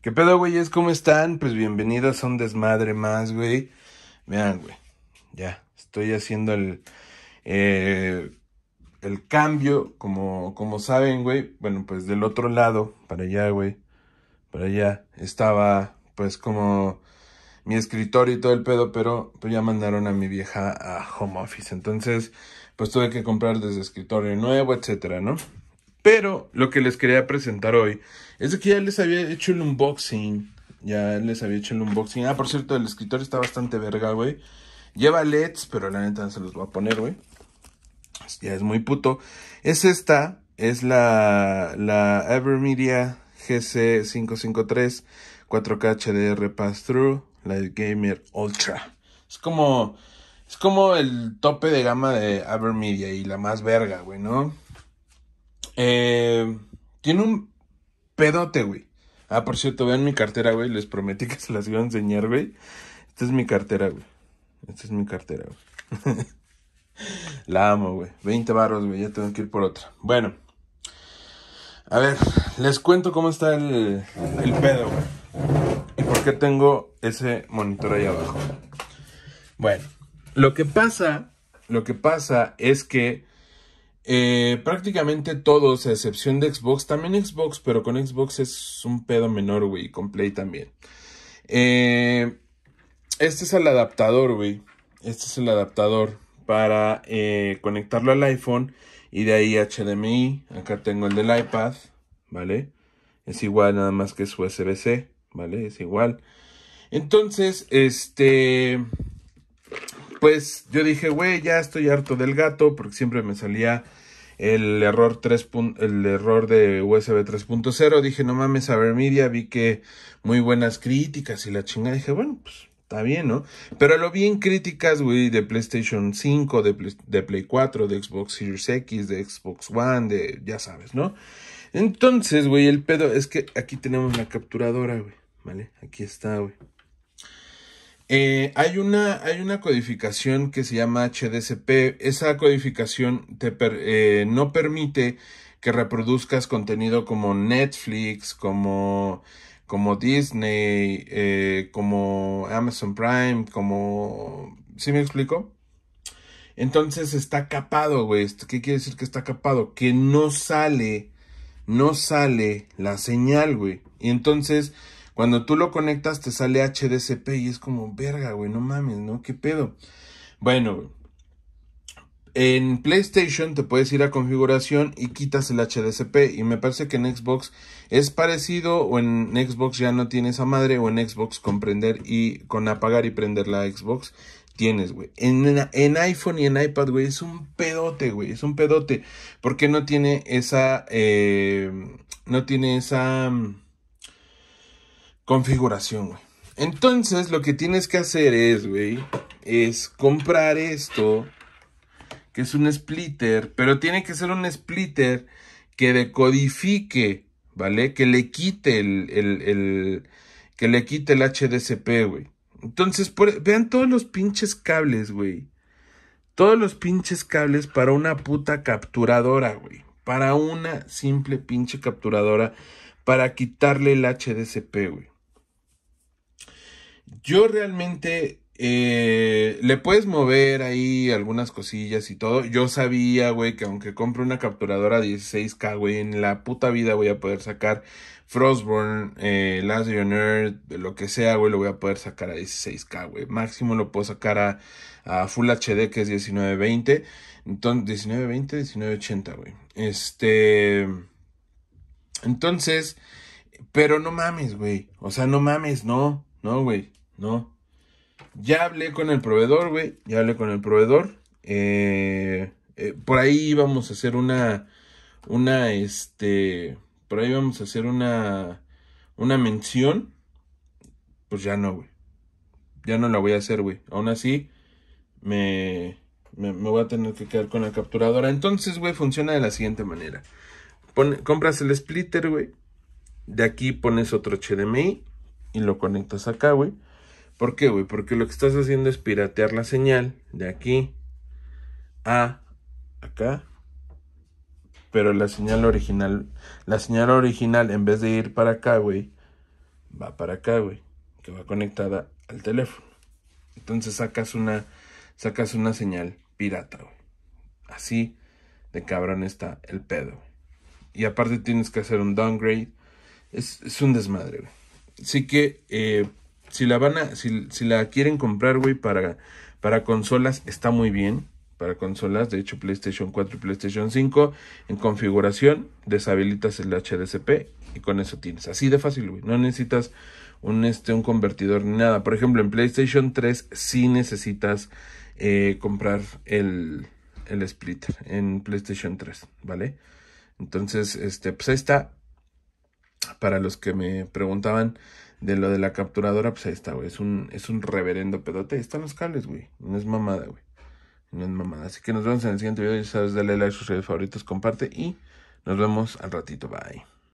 ¿Qué pedo, güeyes? ¿Cómo están? Pues bienvenidas son desmadre más, güey. Vean, güey. Ya, estoy haciendo el, eh, el cambio, como, como saben, güey. Bueno, pues del otro lado, para allá, güey. Para allá estaba, pues como mi escritorio y todo el pedo, pero pues ya mandaron a mi vieja a home office. Entonces, pues tuve que comprar desde escritorio nuevo, etcétera, ¿no? Pero lo que les quería presentar hoy es que ya les había hecho el unboxing. Ya les había hecho el unboxing. Ah, por cierto, el escritorio está bastante verga, güey. Lleva LEDs, pero la neta no se los voy a poner, güey. Ya es muy puto. Es esta, es la, la Evermedia GC553 4K HDR Pass-Through, la Gamer Ultra. Es como, es como el tope de gama de Evermedia y la más verga, güey, ¿no? Eh, tiene un pedote, güey. Ah, por cierto, vean mi cartera, güey. Les prometí que se las iba a enseñar, güey. Esta es mi cartera, güey. Esta es mi cartera, güey. La amo, güey. 20 barros, güey. Ya tengo que ir por otra. Bueno. A ver, les cuento cómo está el, el pedo, güey. Y por qué tengo ese monitor ahí abajo. Bueno, lo que pasa, lo que pasa es que eh, prácticamente todos, a excepción de Xbox, también Xbox, pero con Xbox es un pedo menor, güey, con Play también. Eh, este es el adaptador, güey. Este es el adaptador para eh, conectarlo al iPhone y de ahí HDMI. Acá tengo el del iPad, ¿vale? Es igual, nada más que es USB-C, ¿vale? Es igual. Entonces, este, pues yo dije, güey, ya estoy harto del gato, porque siempre me salía el error, 3 el error de USB 3.0. Dije, no mames, Media, vi que muy buenas críticas y la chingada. Dije, bueno, pues está bien, ¿no? Pero lo vi en críticas, güey, de PlayStation 5, de, de Play 4, de Xbox Series X, de Xbox One, de ya sabes, ¿no? Entonces, güey, el pedo es que aquí tenemos la capturadora, güey, ¿vale? Aquí está, güey. Eh, hay, una, hay una codificación que se llama HDCP. Esa codificación eh, no permite que reproduzcas contenido como Netflix, como, como Disney, eh, como Amazon Prime, como... ¿Sí me explico? Entonces está capado, güey. ¿Qué quiere decir que está capado? Que no sale, no sale la señal, güey. Y entonces cuando tú lo conectas te sale HDCP y es como, verga, güey, no mames, ¿no? ¿Qué pedo? Bueno, En PlayStation te puedes ir a configuración y quitas el HDCP. Y me parece que en Xbox es parecido o en Xbox ya no tiene esa madre o en Xbox con prender y con apagar y prender la Xbox tienes, güey. En, en, iPhone y en iPad, güey, es un pedote, güey. Es un pedote. Porque no tiene esa... Eh, no tiene esa... Mm, configuración, güey. Entonces, lo que tienes que hacer es, güey, es comprar esto, que es un splitter, pero tiene que ser un splitter que decodifique, ¿vale? Que le quite el, el, que le quite el HDCP, güey. Entonces, e, vean todos los pinches cables, güey. Todos los pinches cables para una puta capturadora, güey. Para una simple pinche capturadora para quitarle el HDCP, güey. Yo realmente eh, le puedes mover ahí algunas cosillas y todo. Yo sabía, güey, que aunque compre una capturadora 16K, güey, en la puta vida voy a poder sacar Frostborn, eh, Last Nerd, lo que sea, güey, lo voy a poder sacar a 16K, güey. Máximo lo puedo sacar a, a Full HD, que es 1920. Entonces, 1920, 1980, güey. Este. Entonces, pero no mames, güey. O sea, no mames, no. No, güey, no. Ya hablé con el proveedor, güey. Ya hablé con el proveedor. Eh, eh, por ahí vamos a hacer una. Una, este. Por ahí vamos a hacer una. Una mención. Pues ya no, güey. Ya no la voy a hacer, güey. Aún así, me, me, voy a tener que quedar con la capturadora. Entonces, güey, funciona de la siguiente manera. compras el splitter, güey. De aquí pones otro HDMI y lo conectas acá, güey. ¿Por qué, güey? Porque lo que estás haciendo es piratear la señal de aquí a acá. Pero la señal original, la señal original en vez de ir para acá, güey, va para acá, güey, que va conectada al teléfono. Entonces sacas una sacas una señal pirata, güey. Así de cabrón está el pedo. Y aparte tienes que hacer un downgrade. Es, es un desmadre, güey. Así que eh, si la van a, si, la quieren comprar, güey, para, para consolas está muy bien. Para consolas, de hecho, PlayStation 4 y PlayStation 5, en configuración, deshabilitas el HDCP y con eso tienes. Así de fácil, güey. No necesitas un, este, un convertidor ni nada. Por ejemplo, en PlayStation 3 sí necesitas eh, comprar el, el splitter en PlayStation 3, ¿vale? Entonces, este, pues ahí está para los que me preguntaban de lo de la capturadora, pues ahí está, güey. Es un, es un reverendo pedote. Ahí están los cables, güey. No es mamada, güey. No es mamada. Así que nos vemos en el siguiente video. Ya sabes, dale like, sus favoritos, comparte y nos vemos al ratito. Bye.